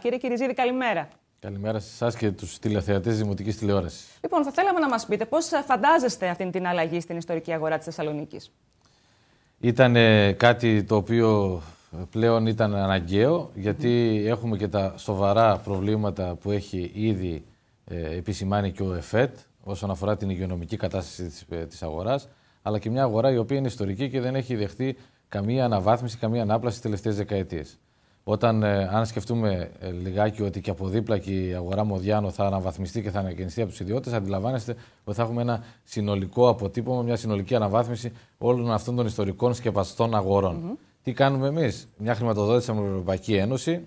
Κύριε Κυριζίδη, καλημέρα. Καλημέρα σε εσάς και τους τηλεθεατές της Δημοτικής Τηλεόρασης. Λοιπόν, θα θέλαμε να μας πείτε πώς ε, φαντάζεστε αυτή την αλλαγή στην ιστορική αγορά της Θεσσαλονίκης. Ήταν κάτι το οποίο πλέον ήταν αναγκαίο, γιατί έχουμε και τα σοβαρά προβλήματα που έχει ήδη ε, επισημάνει και ο ΕΦΕΤ όσον αφορά την υγειονομική κατάσταση της ε, αγοράς, αλλά και μια αγορά η οποία είναι ιστορική και δεν έχει δεχτεί καμία αναβάθμιση, καμία ανάπλαση τι τελευταίες δεκαετίες. Όταν, ε, αν σκεφτούμε ε, λιγάκι ότι και από δίπλα και η αγορά Μοδιάνο θα αναβαθμιστεί και θα ανακαινιστεί από τους ιδιώτες, αντιλαμβάνεστε ότι θα έχουμε ένα συνολικό αποτύπωμα, μια συνολική αναβάθμιση όλων αυτών των ιστορικών σκεπαστών αγορών. Τι κάνουμε εμείς, μια χρηματοδότηση από την Ευρωπαϊκή Ένωση,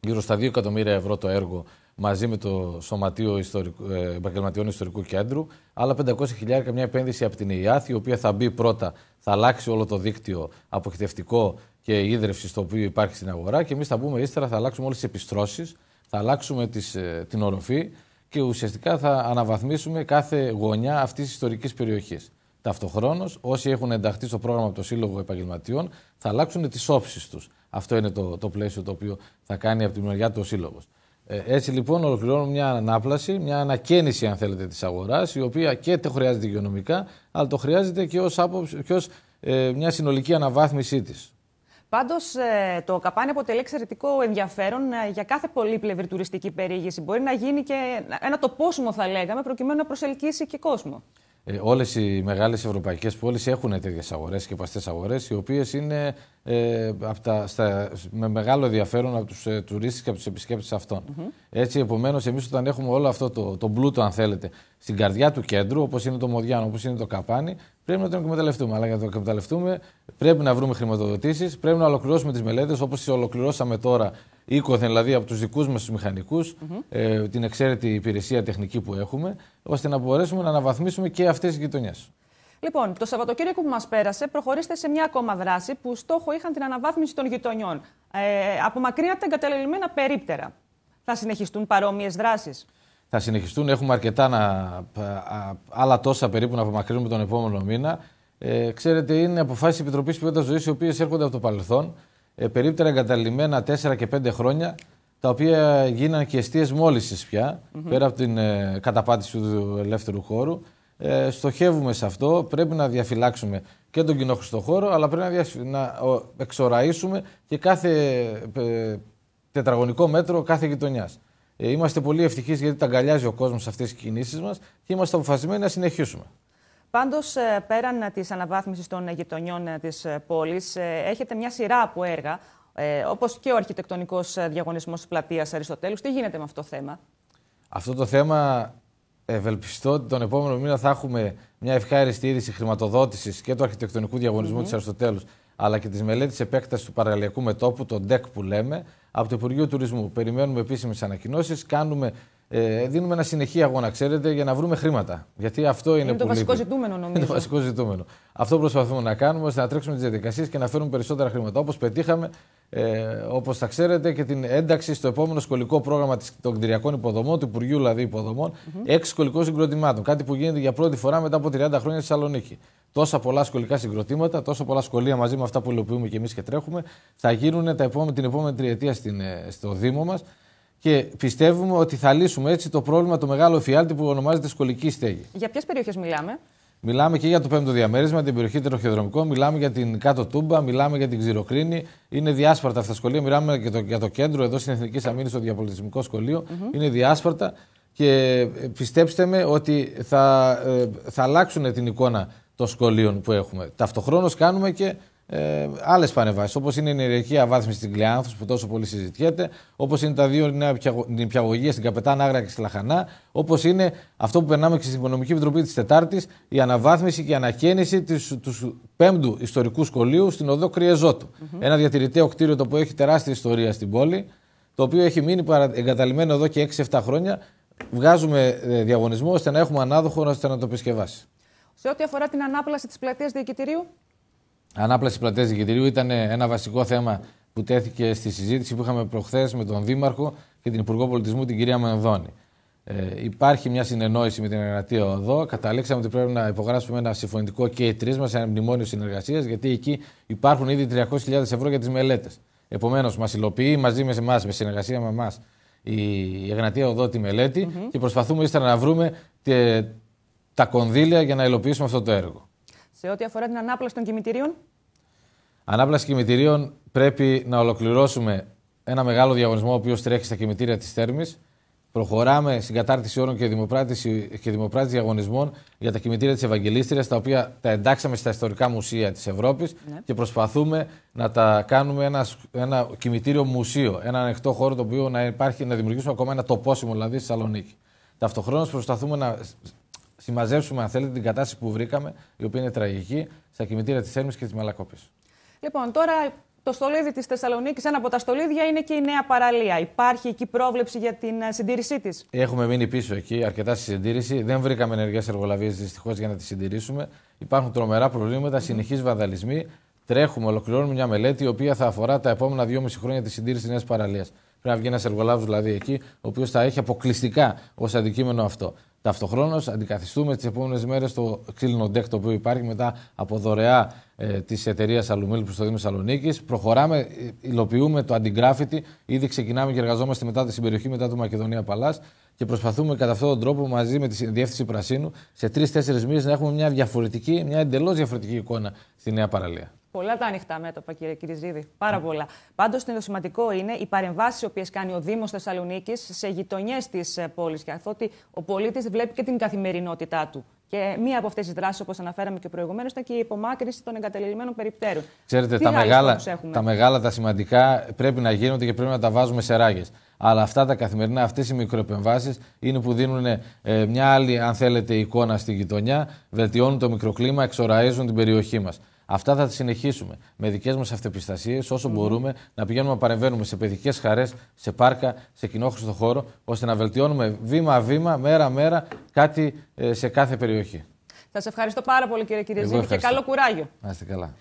γύρω στα 2 εκατομμύρια ευρώ το έργο μαζί με το Σωματείο Ιστορικού, ε, Επαγγελματιών Ιστορικού Κέντρου, άλλα 500 χιλιάρικα μια επένδυση από την ΕΙΑΘ, η οποία θα μπει πρώτα, θα αλλάξει όλο το δίκτυο αποχητευτικό και η ίδρυυση στο οποίο υπάρχει στην αγορά και εμείς θα πούμε ύστερα, θα αλλάξουμε όλες τις επιστρώσεις, θα αλλάξουμε τις, ε, την οροφή και ουσιαστικά θα αναβαθμίσουμε κάθε γωνιά αυτής της ιστορικής περιοχής. Ταυτοχρόνως, όσοι έχουν ενταχθεί στο πρόγραμμα από το Σύλλογο Επαγγελματιών θα αλλάξουν τις όψεις τους. Αυτό είναι το, το πλαίσιο το οποίο θα κάνει από τη μεριά του ο Σύλλογος. Ε, έτσι λοιπόν, ολοκληρώνουμε μια ανάπλαση, μια ανακαίνιση, αν θέλετε, της αγοράς, η οποία και το χρειάζεται υγειονομικά αλλά το χρειάζεται και ως ε, μια συνολική αναβάθμιση της. Πάντως, ε, το καπάνι αποτελεί εξαιρετικό ενδιαφέρον ε, για κάθε πολύπλευρη τουριστική περιήγηση. Μπορεί να γίνει και ένα τοπόσιμο, θα λέγαμε, προκειμένου να προσελκύσει και κόσμο. Ε, Όλες οι μεγάλες ευρωπαϊκές πόλεις έχουν τέτοιες αγορές, σκεπαστές αγορές, οι οποίες είναι ε, από στα, με μεγάλο ενδιαφέρον από τους ε, τουρίστες και από τους επισκέπτες αυτών. Mm -hmm. Έτσι, επομένως, εμείς όταν έχουμε όλο αυτό το, το πλούτο, αν θέλετε, στην καρδιά του κέντρου, όπως είναι το Μοδιάνο, όπως είναι το Καπάνι, Πρέπει να τον εκμεταλλευτούμε. Αλλά για να τον εκμεταλλευτούμε, πρέπει να βρούμε χρηματοδοτήσεις, πρέπει να ολοκληρώσουμε τις μελέτες όπως ολοκληρώσαμε τώρα οίκοθεν, δηλαδή από τους δικούς μας τους μηχανικου ε, την εξαίρετη υπηρεσία τεχνική που έχουμε, ώστε να μπορέσουμε να αναβαθμίσουμε και αυτές τις γειτονιές. Λοιπόν, το Σαββατοκύριακο που μας πέρασε, προχωρήστε σε μια ακόμα δράση που στόχο είχαν την αναβάθμιση των γειτονιών. Ε, απομακρύνατε εγκαταλελειμμένα περίπτερα. Θα συνεχιστούν παρόμοιες δράσεις θα συνεχιστούν. Έχουμε αρκετά να, άλλα τόσα περίπου να απομακρύνουμε τον επόμενο μήνα. Ε, ξέρετε, είναι αποφάσεις της Επιτροπής Ποιότητας Ζωής, οι οποίες έρχονται από το παρελθόν, ε, περίπτερα εγκαταλειμμένα 4 και 5 χρόνια, τα οποία γίνανε και αιστείες μόλυνση πια, πέρα από την ε, καταπάτηση του ελεύθερου χώρου. Ε, στοχεύουμε σε αυτό. Πρέπει να διαφυλάξουμε και τον κοινό χώρο, αλλά πρέπει να, να εξοραίσουμε και κάθε ε, τετραγωνικό μέτρο κάθε γειτονιάς. Ε, είμαστε πολύ ευτυχείς γιατί τα αγκαλιάζει ο κόσμος αυτές τι κινήσεις μας και είμαστε αποφασισμένοι να συνεχίσουμε. Πάντως, ε, πέραν ε, της αναβάθμισης των γειτονιών τη πόλη, έχετε μια σειρά από έργα, όπως και ο αρχιτεκτονικός διαγωνισμός της πλατείας Αριστοτέλους. Τι γίνεται με αυτό το θέμα, Αυτό το θέμα ευελπιστώ ότι τον επόμενο μήνα θα έχουμε μια ευχάριστη είδηση χρηματοδότησης και του αρχιτεκτονικού διαγωνισμού mm -hmm. της Αριστοτέλους αλλά και τη μελέτη επέκτασης του παραλιακού μετόπου, τον ΤΕΚ που λέμε, από το Υπουργείο Τουρισμού. Περιμένουμε επίσημες ανακοινώσεις. Κάνουμε ε, δίνουμε ένα συνεχή αγώνα, ξέρετε, για να βρούμε χρήματα. Γιατί αυτό είναι, είναι το βασικό ζητούμενο, νομίζω. Είναι το βασικό ζητούμενο. Αυτό προσπαθούμε να κάνουμε, ώστε να τρέξουμε τις διαδικασίες και να φέρουμε περισσότερα χρήματα. Όπως πετύχαμε, ε, όπως θα ξέρετε, και την ένταξη στο επόμενο σχολικό πρόγραμμα των κτηριακών υποδομών, του Υπουργείου δηλαδή υποδομών, mm-hmm. έξι σχολικών συγκροτημάτων. Κάτι που γίνεται για πρώτη φορά μετά από 30 χρόνια στη Θεσσαλονίκη. Τόσα πολλά σχολικά συγκροτήματα, τόσα πολλά σχολεία μαζί με αυτά που υλοποιούμε και εμείς και τρέχουμε, θα γίνουν τα επόμενη, την επόμενη τριετία στην, ε, στο Δήμο μας και πιστεύουμε ότι θα λύσουμε έτσι το πρόβλημα το μεγάλο εφιάλτη που ονομάζεται σχολική στέγη. Για ποιες περιοχές μιλάμε, Μιλάμε και για το πέμπτο διαμέρισμα, την περιοχή τροχιοδρομικό, μιλάμε για την κάτω τούμπα, μιλάμε για την ξηροκρίνη. Είναι διάσπαρτα αυτά τα σχολεία. Μιλάμε και το, για το κέντρο εδώ στην Εθνική Αμήνη, στο διαπολιτισμικό Είναι διάσπαρτα και ε, πιστέψτε με ότι θα, ε, θα αλλάξουν την εικόνα των σχολείων που έχουμε. Ταυτοχρόνως κάνουμε και ε, άλλες παρεμβάσεις. Όπως είναι η ενεργειακή αβάθμιση στην Κλεάνθου που τόσο πολύ συζητιέται, όπως είναι τα δύο νέα νηπιαγωγεία στην Καπετάν Άγρα και στη Λαχανά, όπως είναι αυτό που περνάμε και στην Οικονομική Επιτροπή της Τετάρτης, η αναβάθμιση και η ανακαίνιση της, τους πέμπτου ιστορικούς σχολείου στην οδο κρυεζοτου Κριεζότου. Mm-hmm. Ένα διατηρητέο κτίριο το οποίο έχει τεράστια ιστορία στην πόλη, το οποίο έχει μείνει εγκαταλειμμένο εδώ και 6-7 χρόνια. Βγάζουμε ε, διαγωνισμό ώστε να έχουμε ανάδοχο ώστε να το επισκευάσει. Σε ό,τι αφορά την ανάπλαση της πλατείας Διοικητηρίου ανάπλαση πλατείας δικητηρίου ήταν ε, ένα βασικό θέμα που τέθηκε στη συζήτηση που είχαμε προχθές με τον Δήμαρχο και την Υπουργό Πολιτισμού, την κυρία Μενδώνη. Ε, υπάρχει μια συνεννόηση με την Ενατία Οδό. Καταλήξαμε ότι πρέπει να υπογράψουμε ένα συμφωνητικό και οι τρεις μας, ένα μνημόνιο συνεργασίας, γιατί εκεί υπάρχουν ήδη 300.000 ευρώ για τις μελέτες. Επομένως, μας υλοποιεί μαζί με εμάς, με συνεργασία με εμάς, η Εγνατία Οδό τη μελετη και προσπαθούμε ύστερα να βρούμε ε, τα κονδύλια για να υλοποιήσουμε αυτό το έργο. Σε ό,τι αφορά την ανάπλαση των κημητηρίων. Ανάπλαση κημητηρίων πρέπει να ολοκληρώσουμε ένα μεγάλο διαγωνισμό ο οποίος τρέχει στα κημητήρια της Θέρμης. Προχωράμε στην κατάρτιση όρων και δημοπράτηση, και δημοπράτηση διαγωνισμών για τα κημητήρια της Ευαγγελίστριας, τα οποία τα εντάξαμε στα ιστορικά μουσεία της Ευρώπης ναι. και προσπαθούμε να τα κάνουμε ένας, ένα κημητήριο μουσείο, ένα ανοιχτό χώρο το οποίο να υπάρχει, να δημιουργήσουμε ακόμα ένα τοπόσιμο δηλαδή στη Θεσσαλονίκη. Ταυτοχρόνως προσπαθούμε να συμμαζέψουμε, αν θέλετε, την κατάσταση που βρήκαμε, η οποία είναι τραγική, στα κημητήρια της Έρμης και της Μαλακόπης. Λοιπόν, τώρα το στολίδι της Θεσσαλονίκης, ένα από τα στολίδια είναι και η νέα παραλία. Υπάρχει εκεί πρόβλεψη για την ε, συντήρησή της. Έχουμε μείνει πίσω εκεί, αρκετά στη συντήρηση. Δεν βρήκαμε ενεργές εργολαβίες δυστυχώς για να τη συντηρήσουμε. Υπάρχουν τρομερά προβλήματα, συνεχείς βανδαλισμοί. Τρέχουμε, ολοκληρώνουμε μια μελέτη η οποία θα αφορά τα επόμενα 2,5 χρόνια τη συντήρηση νέας παραλίας. Πρέπει να βγει ένας εργολάβος δηλαδή εκεί, ο οποίος θα έχει αποκλειστικά ως αντικείμενο αυτό. Ταυτοχρόνως, αντικαθιστούμε τις επόμενες μέρες το ξύλινο ντεκ το οποίο υπάρχει μετά από δωρεά ε, της εταιρείας Αλουμίλ προ το Δήμο Θεσσαλονίκης. Προχωράμε, ε, υλοποιούμε το αντιγράφητη. Ήδη ξεκινάμε και εργαζόμαστε μετά την περιοχή, μετά του Μακεδονία Παλάς. Και προσπαθούμε κατά αυτόν τον τρόπο μαζί με τη διεύθυνση Πρασίνου σε τρει-τέσσερι μήνες να έχουμε μια διαφορετική, μια εντελώς διαφορετική εικόνα στη Νέα Παραλία. Πολλά τα ανοιχτά μέτωπα, κύριε Κυριζίδη. Πάρα mm. πολλά. Πάντως, το σημαντικό είναι οι παρεμβάσεις οι οποίες κάνει ο Δήμος Θεσσαλονίκης σε γειτονιές της ε, πόλης. Καθότι ο πολίτης βλέπει και την καθημερινότητά του. Και μία από αυτές τις δράσεις, όπως αναφέραμε και προηγουμένως, ήταν και η υπομάκρυνση των εγκατελελειμμένων περιπτέρων. Ξέρετε, τα μεγάλα, τα μεγάλα, τα σημαντικά πρέπει να γίνονται και πρέπει να τα βάζουμε σε ράγες. Αλλά αυτά τα καθημερινά, αυτές οι μικροεπεμβάσεις είναι που δίνουν ε, μια άλλη, αν θέλετε, εικόνα στη γειτονιά, βελτιώνουν το μικροκλίμα, εξοραίζουν την περιοχή μας. Αυτά θα τα συνεχίσουμε με δικές μας αυτεπιστασίες, όσο ναι. μπορούμε, να πηγαίνουμε να παρεμβαίνουμε σε παιδικές χαρές, σε πάρκα, σε κοινόχρηστο χώρο, ώστε να βελτιώνουμε βήμα-βήμα, μέρα-μέρα, κάτι ε, σε κάθε περιοχή. Θα Σα ευχαριστώ πάρα πολύ, κύριε Κυριαζήμ, και καλό κουράγιο. Να είστε καλά.